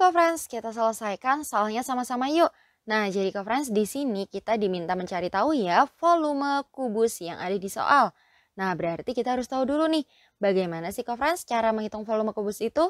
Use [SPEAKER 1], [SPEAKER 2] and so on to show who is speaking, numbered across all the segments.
[SPEAKER 1] co-friends, kita selesaikan soalnya sama-sama yuk. Nah, jadi co-friends di sini kita diminta mencari tahu ya volume kubus yang ada di soal. Nah, berarti kita harus tahu dulu nih, bagaimana sih co-friends cara menghitung volume kubus itu?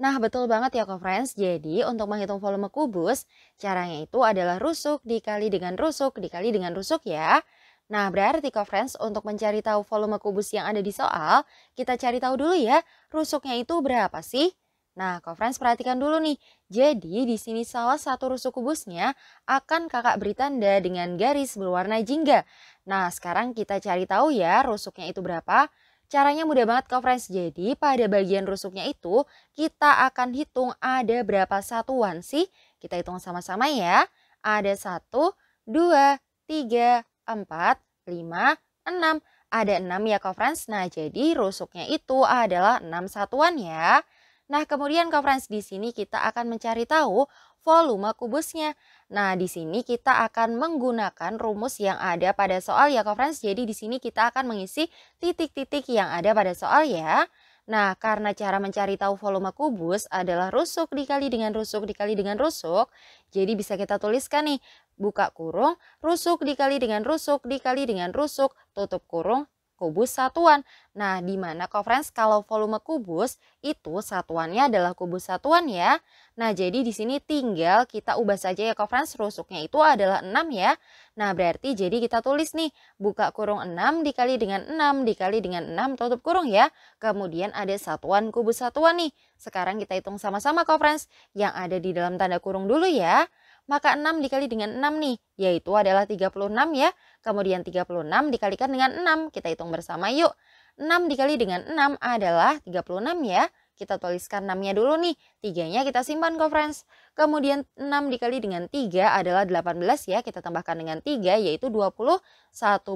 [SPEAKER 1] Nah, betul banget ya co-friends. Jadi, untuk menghitung volume kubus, caranya itu adalah rusuk dikali dengan rusuk dikali dengan rusuk ya. Nah, berarti co-friends untuk mencari tahu volume kubus yang ada di soal, kita cari tahu dulu ya, rusuknya itu berapa sih? Nah, conference perhatikan dulu nih. Jadi, di sini salah satu rusuk kubusnya akan kakak beri tanda dengan garis berwarna jingga. Nah, sekarang kita cari tahu ya rusuknya itu berapa. Caranya mudah banget conference. Jadi, pada bagian rusuknya itu kita akan hitung ada berapa satuan sih. Kita hitung sama-sama ya. Ada 1, 2, 3, 4, 5, 6. Ada 6 ya conference. Nah, jadi rusuknya itu adalah 6 satuan ya. Nah, kemudian conference di sini kita akan mencari tahu volume kubusnya. Nah, di sini kita akan menggunakan rumus yang ada pada soal ya conference. Jadi di sini kita akan mengisi titik-titik yang ada pada soal ya. Nah, karena cara mencari tahu volume kubus adalah rusuk dikali dengan rusuk dikali dengan rusuk, jadi bisa kita tuliskan nih, buka kurung, rusuk dikali dengan rusuk dikali dengan rusuk, tutup kurung, kubus satuan. Nah, di mana kok kalau volume kubus itu satuannya adalah kubus satuan ya. Nah, jadi di sini tinggal kita ubah saja ya kok rusuknya itu adalah 6 ya. Nah, berarti jadi kita tulis nih buka kurung 6 dikali dengan 6 dikali dengan 6 tutup kurung ya. Kemudian ada satuan kubus satuan nih. Sekarang kita hitung sama-sama kok yang ada di dalam tanda kurung dulu ya maka 6 dikali dengan 6 nih, yaitu adalah 36 ya. Kemudian 36 dikalikan dengan 6, kita hitung bersama yuk. 6 dikali dengan 6 adalah 36 ya. Kita tuliskan 6-nya dulu nih, 3-nya kita simpan kok friends. Kemudian 6 dikali dengan 3 adalah 18 ya, kita tambahkan dengan 3 yaitu 21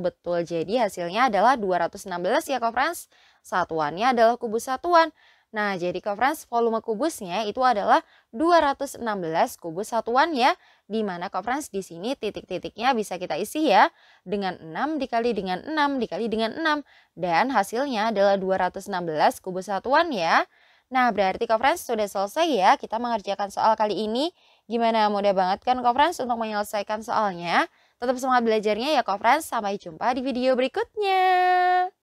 [SPEAKER 1] betul. Jadi hasilnya adalah 216 ya kok friends. Satuannya adalah kubus satuan. Nah, jadi conference volume kubusnya itu adalah 216 kubus satuan ya, di mana conference di sini titik-titiknya bisa kita isi ya dengan 6 dikali dengan 6 dikali dengan 6 dan hasilnya adalah 216 kubus satuan ya. Nah, berarti conference sudah selesai ya kita mengerjakan soal kali ini. Gimana mudah banget kan conference untuk menyelesaikan soalnya? Tetap semangat belajarnya ya conference, sampai jumpa di video berikutnya.